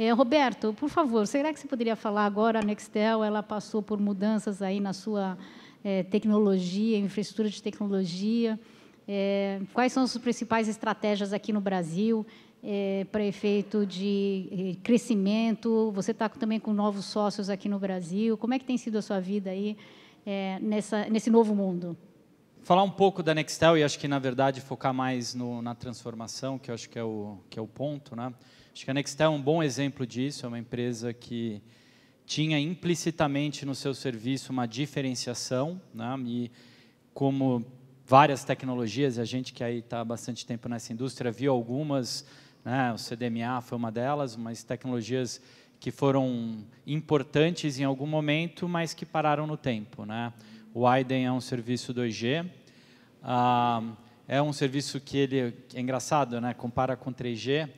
É, Roberto, por favor, será que você poderia falar agora, a Nextel, ela passou por mudanças aí na sua é, tecnologia, infraestrutura de tecnologia, é, quais são as principais estratégias aqui no Brasil é, para efeito de é, crescimento? Você está também com novos sócios aqui no Brasil, como é que tem sido a sua vida aí é, nessa, nesse novo mundo? falar um pouco da Nextel e acho que, na verdade, focar mais no, na transformação, que eu acho que é o, que é o ponto. Né? Acho que a Nextel é um bom exemplo disso, é uma empresa que tinha implicitamente no seu serviço uma diferenciação, né? e como várias tecnologias, a gente que aí está há bastante tempo nessa indústria viu algumas, né? o CDMA foi uma delas, mas tecnologias que foram importantes em algum momento, mas que pararam no tempo. Né? O Aiden é um serviço 2G. Ah, é um serviço que ele é engraçado, né? Compara com 3G.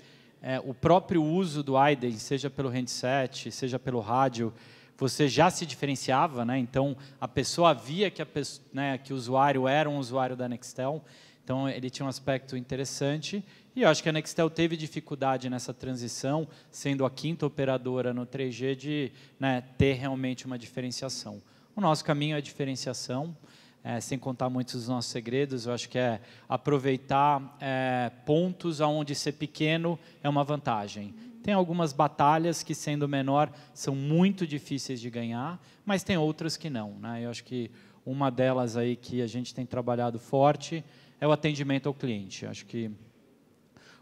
É, o próprio uso do Aiden, seja pelo handset, seja pelo rádio, você já se diferenciava, né? Então a pessoa via que, a pessoa, né, que o usuário era um usuário da Nextel. Então ele tinha um aspecto interessante e eu acho que a Nextel teve dificuldade nessa transição, sendo a quinta operadora no 3G de né, ter realmente uma diferenciação. O nosso caminho é diferenciação, é, sem contar muitos dos nossos segredos. Eu acho que é aproveitar é, pontos onde ser pequeno é uma vantagem. Tem algumas batalhas que, sendo menor, são muito difíceis de ganhar, mas tem outras que não. Né? Eu acho que uma delas aí que a gente tem trabalhado forte é o atendimento ao cliente. Eu acho que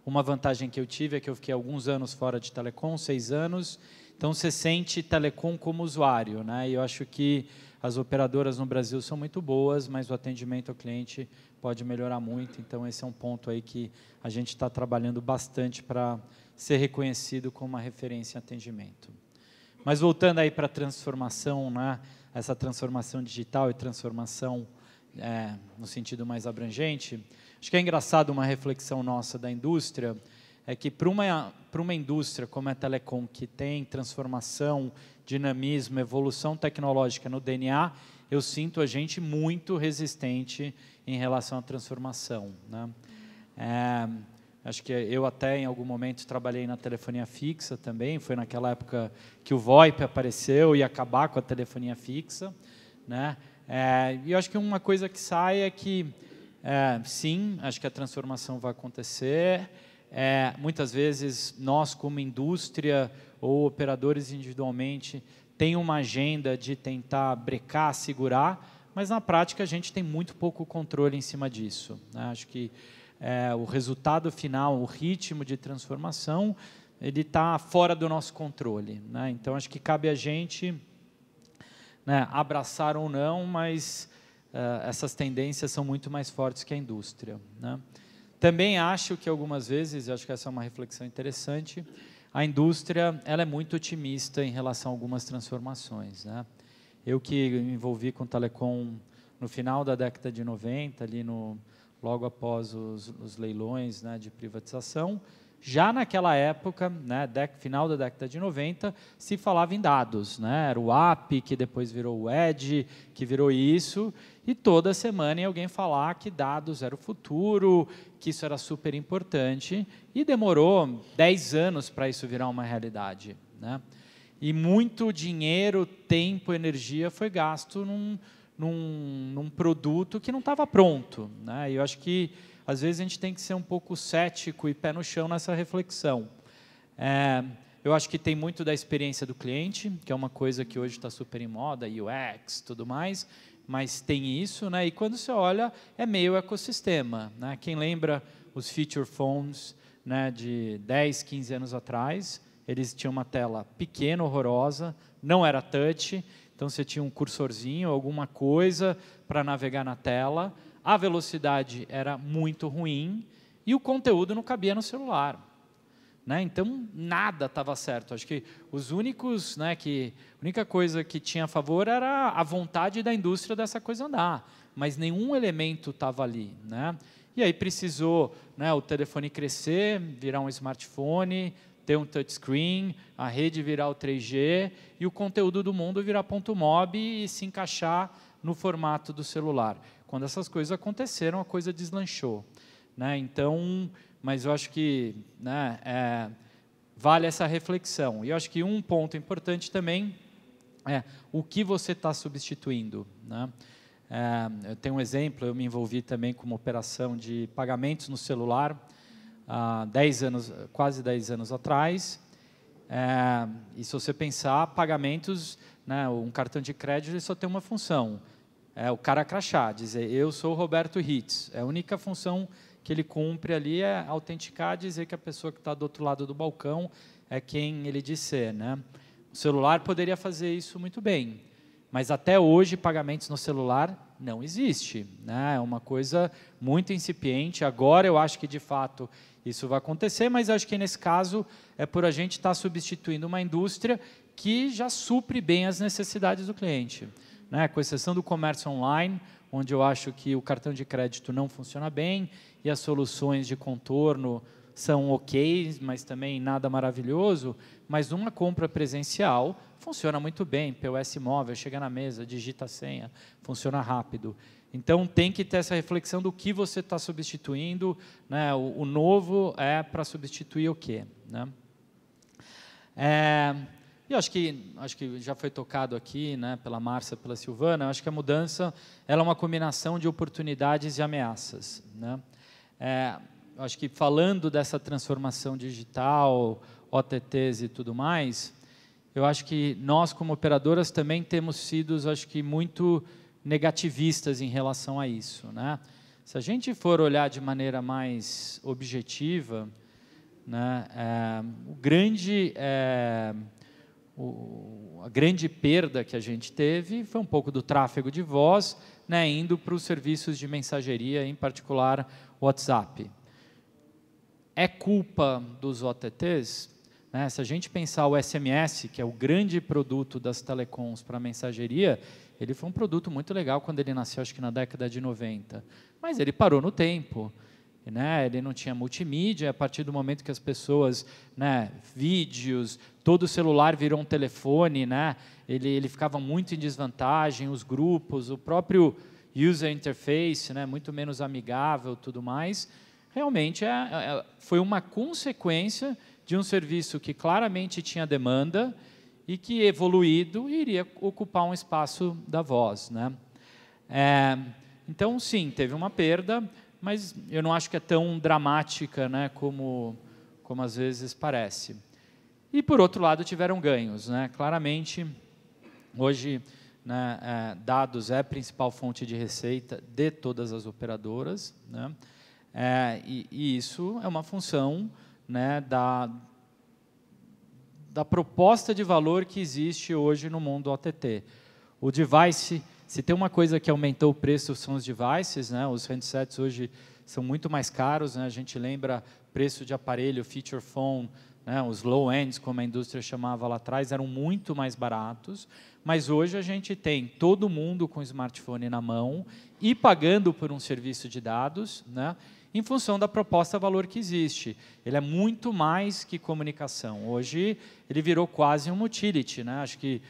uma vantagem que eu tive é que eu fiquei alguns anos fora de telecom, seis anos, então você sente telecom como usuário, né? E eu acho que as operadoras no Brasil são muito boas, mas o atendimento ao cliente pode melhorar muito. Então esse é um ponto aí que a gente está trabalhando bastante para ser reconhecido como uma referência em atendimento. Mas voltando aí para a transformação, né? Essa transformação digital e transformação é, no sentido mais abrangente, acho que é engraçado uma reflexão nossa da indústria é que para uma, para uma indústria como a telecom, que tem transformação, dinamismo, evolução tecnológica no DNA, eu sinto a gente muito resistente em relação à transformação. Né? É, acho que eu até em algum momento trabalhei na telefonia fixa também, foi naquela época que o VoIP apareceu e acabar com a telefonia fixa. Né? É, e eu acho que uma coisa que sai é que, é, sim, acho que a transformação vai acontecer, é, muitas vezes nós, como indústria ou operadores individualmente, tem uma agenda de tentar brecar, segurar, mas na prática a gente tem muito pouco controle em cima disso. Né? Acho que é, o resultado final, o ritmo de transformação, ele está fora do nosso controle. Né? Então acho que cabe a gente né, abraçar ou não, mas uh, essas tendências são muito mais fortes que a indústria. Né? Também acho que algumas vezes, acho que essa é uma reflexão interessante, a indústria ela é muito otimista em relação a algumas transformações. Né? Eu que me envolvi com telecom no final da década de 90, ali no, logo após os, os leilões né, de privatização, já naquela época, né, final da década de 90, se falava em dados. Né? Era o app, que depois virou o Edge, que virou isso. E toda semana ia alguém falar que dados era o futuro, que isso era super importante. E demorou 10 anos para isso virar uma realidade. Né? E muito dinheiro, tempo, energia foi gasto num, num, num produto que não estava pronto. Né? E eu acho que às vezes a gente tem que ser um pouco cético e pé no chão nessa reflexão. É, eu acho que tem muito da experiência do cliente, que é uma coisa que hoje está super em moda, UX, tudo mais, mas tem isso, né? E quando você olha, é meio ecossistema, né? Quem lembra os feature phones, né, de 10, 15 anos atrás, eles tinham uma tela pequena, horrorosa, não era touch, então você tinha um cursorzinho, alguma coisa para navegar na tela, a velocidade era muito ruim e o conteúdo não cabia no celular. Né? Então nada estava certo. Acho que os únicos, né, que a única coisa que tinha a favor era a vontade da indústria dessa coisa andar, mas nenhum elemento estava ali, né? E aí precisou, né, o telefone crescer, virar um smartphone, ter um touchscreen, a rede virar o 3G e o conteúdo do mundo virar ponto mob e se encaixar no formato do celular. Quando essas coisas aconteceram, a coisa deslanchou. Né? Então, mas eu acho que né, é, vale essa reflexão. E eu acho que um ponto importante também é o que você está substituindo. Né? É, eu tenho um exemplo, eu me envolvi também com uma operação de pagamentos no celular, há dez anos, quase 10 anos atrás. É, e se você pensar, pagamentos, né, um cartão de crédito ele só tem uma função, é, o cara crachá, dizer é, eu sou Roberto Hitz. É a única função que ele cumpre ali é autenticar, dizer que a pessoa que está do outro lado do balcão é quem ele diz ser, né? O celular poderia fazer isso muito bem, mas até hoje pagamentos no celular não existe, né? É uma coisa muito incipiente. Agora eu acho que de fato isso vai acontecer, mas acho que nesse caso é por a gente estar tá substituindo uma indústria que já supre bem as necessidades do cliente né, com exceção do comércio online, onde eu acho que o cartão de crédito não funciona bem e as soluções de contorno são ok, mas também nada maravilhoso, mas uma compra presencial funciona muito bem, POS móvel, chega na mesa, digita a senha, funciona rápido. Então tem que ter essa reflexão do que você está substituindo, né, o, o, novo é para substituir o quê. Né? É, e acho que, acho que já foi tocado aqui né, pela Márcia, pela Silvana, acho que a mudança ela é uma combinação de oportunidades e ameaças. Né? É, acho que falando dessa transformação digital, OTTs e tudo mais, eu acho que nós, como operadoras, também temos sido, acho que, muito negativistas em relação a isso. Né? Se a gente for olhar de maneira mais objetiva, né, é, o grande... É, o, a grande perda que a gente teve foi um pouco do tráfego de voz, né, indo para os serviços de mensageria, em particular WhatsApp. É culpa dos OTTs? Né? Se a gente pensar o SMS, que é o grande produto das telecoms para mensageria, ele foi um produto muito legal quando ele nasceu, acho que na década de 90. Mas ele parou no tempo né? Ele não tinha multimídia. A partir do momento que as pessoas, né, vídeos, todo celular virou um telefone, né? Ele, ele ficava muito em desvantagem. Os grupos, o próprio user interface, né, muito menos amigável, tudo mais. Realmente é, é, é, foi uma consequência de um serviço que claramente tinha demanda e que evoluído iria ocupar um espaço da voz, né? É, então sim, teve uma perda mas eu não acho que é tão dramática né, como, como às vezes parece. E, por outro lado, tiveram ganhos. Né? Claramente, hoje, né, é, dados é a principal fonte de receita de todas as operadoras, né? É, e, e, isso é uma função né, da, da proposta de valor que existe hoje no mundo OTT. O device se tem uma coisa que aumentou o preço são os devices, né? Os handsets hoje são muito mais caros, né? A gente lembra preço de aparelho, feature phone, né? Os low ends, como a indústria chamava lá atrás, eram muito mais baratos. Mas hoje a gente tem todo mundo com smartphone na mão e pagando por um serviço de dados, né? Em função da proposta valor que existe, ele é muito mais que comunicação. Hoje ele virou quase um utility, né? Acho que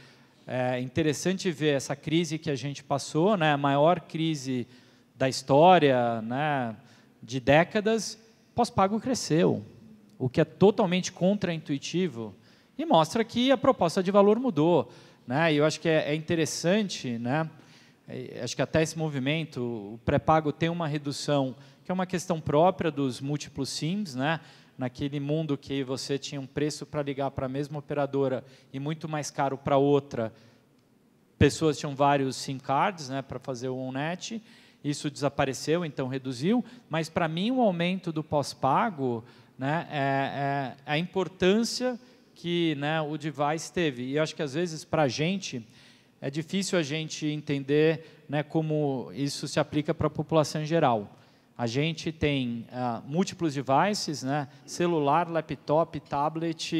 é interessante ver essa crise que a gente passou, né, a maior crise da história, né, de décadas, pós-pago cresceu, o que é totalmente contraintuitivo e mostra que a proposta de valor mudou. Né? E eu acho que é, é interessante, né? É, acho que até esse movimento, o pré-pago tem uma redução, que é uma questão própria dos múltiplos SIMs, né? naquele mundo que você tinha um preço para ligar para a mesma operadora e muito mais caro para outra, pessoas tinham vários SIM cards né, para fazer o on-net, isso desapareceu, então reduziu, mas para mim o aumento do pós-pago né, é, é, é, a importância que né, o device teve. E acho que às vezes para a gente é difícil a gente entender né, como isso se aplica para a população em geral. A gente tem uh, múltiplos devices, né? celular, laptop, tablet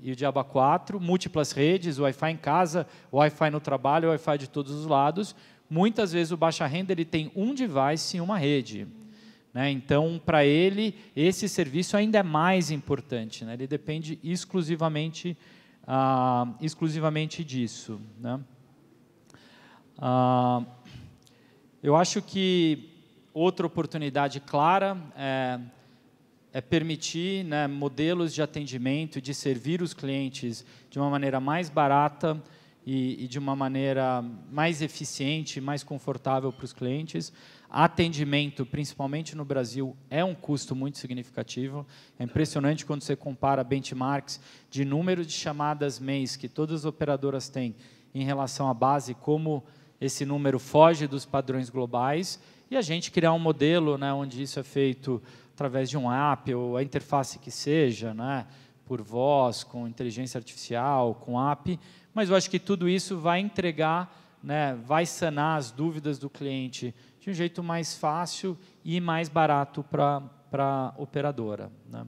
e o Diaba 4, múltiplas redes, Wi-Fi em casa, Wi-Fi no trabalho, Wi-Fi de todos os lados. Muitas vezes o baixa renda ele tem um device em uma rede. Né? Então, para ele, esse serviço ainda é mais importante. Né? Ele depende exclusivamente, uh, exclusivamente disso. Né? Uh, eu acho que outra oportunidade clara é, é permitir né, modelos de atendimento, de servir os clientes de uma maneira mais barata e, e de uma maneira mais eficiente, mais confortável para os clientes. Atendimento, principalmente no Brasil, é um custo muito significativo. É impressionante quando você compara benchmarks de número de chamadas mês que todas as operadoras têm em relação à base, como esse número foge dos padrões globais e a gente criar um modelo né, onde isso é feito através de um app ou a interface que seja, né, por voz, com inteligência artificial, com app, mas eu acho que tudo isso vai entregar, né, vai sanar as dúvidas do cliente de um jeito mais fácil e mais barato para a operadora. Né.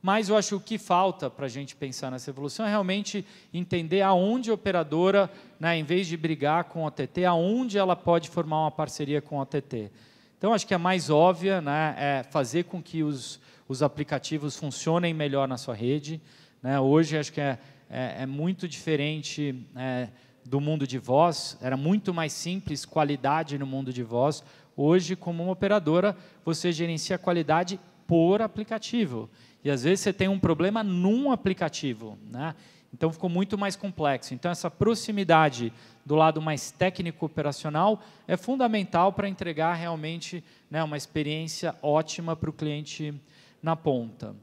Mas eu acho que o que falta para a gente pensar nessa evolução é realmente entender aonde a operadora, né, em vez de brigar com a OTT, aonde ela pode formar uma parceria com a OTT. Então, acho que a mais óbvia né, é fazer com que os, os aplicativos funcionem melhor na sua rede. Né? Hoje, acho que é, é, é muito diferente é, do mundo de voz. Era muito mais simples qualidade no mundo de voz. Hoje, como uma operadora, você gerencia a qualidade por aplicativo. E às vezes você tem um problema num aplicativo, né? Então ficou muito mais complexo. Então essa proximidade do lado mais técnico operacional é fundamental para entregar realmente né, uma experiência ótima para o cliente na ponta.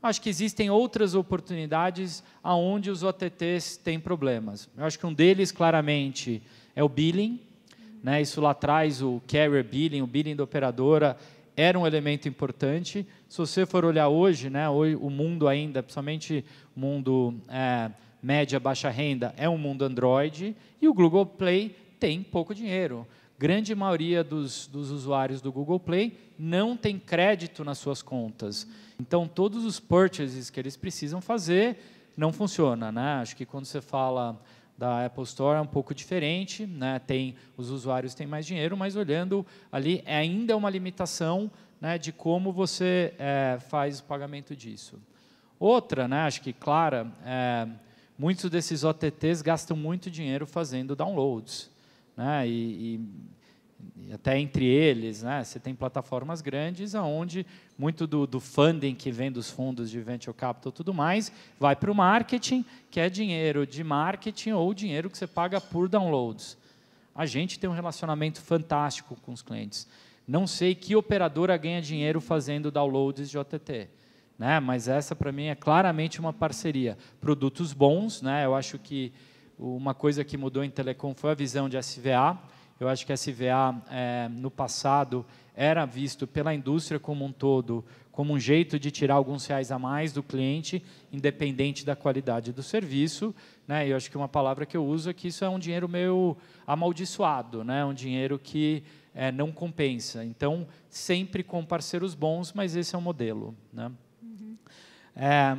Acho que existem outras oportunidades aonde os OTTs têm problemas. Eu acho que um deles claramente é o billing, né, isso lá atrás, o carrier billing, o billing da operadora, era um elemento importante. Se você for olhar hoje, né, hoje o mundo ainda, principalmente o mundo é, média, baixa renda, é um mundo Android, e o Google Play tem pouco dinheiro. Grande maioria dos, dos usuários do Google Play não tem crédito nas suas contas. Então, todos os purchases que eles precisam fazer não funciona. Né? Acho que quando você fala da Apple Store é um pouco diferente, né? Tem os usuários têm mais dinheiro, mas olhando ali é ainda uma limitação, né, de como você é, faz o pagamento disso. Outra, né, acho que clara, é, muitos desses OTTs gastam muito dinheiro fazendo downloads, né? E, e até entre eles, né? Você tem plataformas grandes aonde muito do, do funding que vem dos fundos de venture capital, tudo mais, vai para o marketing, que é dinheiro de marketing ou dinheiro que você paga por downloads. A gente tem um relacionamento fantástico com os clientes. Não sei que operadora ganha dinheiro fazendo downloads de OTT. Né? Mas essa para mim é claramente uma parceria. Produtos bons, né? Eu acho que uma coisa que mudou em telecom foi a visão de SVA. Eu acho que a SVA, eh, é, no passado, era visto pela indústria como um todo como um jeito de tirar alguns reais a mais do cliente, independente da qualidade do serviço. Né? Eu acho que uma palavra que eu uso é que isso é um dinheiro meio amaldiçoado, né? um dinheiro que é, não compensa. Então, sempre com parceiros bons, mas esse é o modelo. Né? Uhum. É,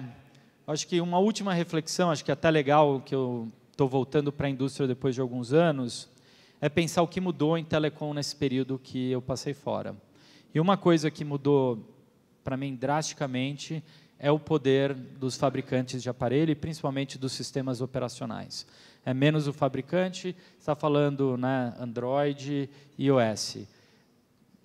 acho que uma última reflexão, acho que é até legal que eu estou voltando para a indústria depois de alguns anos, é pensar o que mudou em telecom nesse período que eu passei fora. E uma coisa que mudou para mim drasticamente é o poder dos fabricantes de aparelho e principalmente dos sistemas operacionais. É menos o fabricante, está falando né, Android e iOS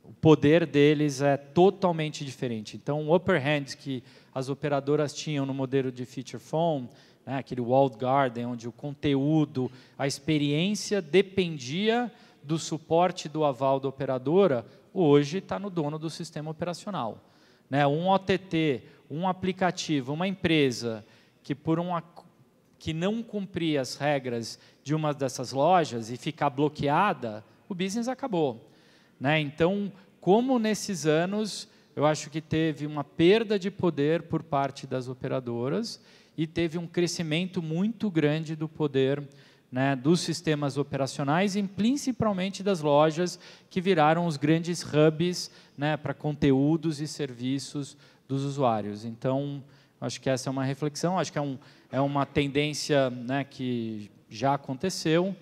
o poder deles é totalmente diferente. Então, o upper hand que as operadoras tinham no modelo de feature phone, né, aquele walled garden, onde o conteúdo, a experiência dependia do suporte do aval da operadora, hoje está no dono do sistema operacional. Né, um OTT, um aplicativo, uma empresa que, por um, que não cumprir as regras de uma dessas lojas e ficar bloqueada, o business acabou. Né? Então, como nesses anos eu acho que teve uma perda de poder por parte das operadoras e teve um crescimento muito grande do poder né, dos sistemas operacionais e principalmente das lojas que viraram os grandes hubs né, para conteúdos e serviços dos usuários. Então, acho que essa é uma reflexão, acho que é, um, é uma tendência né, que já aconteceu,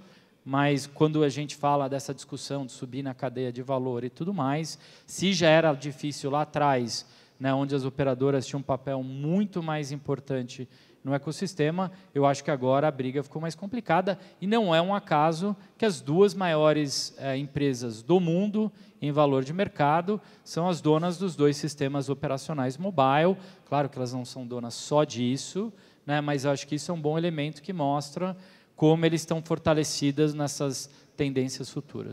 mas quando a gente fala dessa discussão de subir na cadeia de valor e tudo mais, se já era difícil lá atrás, né, onde as operadoras tinham um papel muito mais importante no ecossistema, eu acho que agora a briga ficou mais complicada e não é um acaso que as duas maiores é, empresas do mundo em valor de mercado são as donas dos dois sistemas operacionais mobile. Claro que elas não são donas só disso, né, mas eu acho que isso é um bom elemento que mostra como eles estão fortalecidas nessas tendências futuras.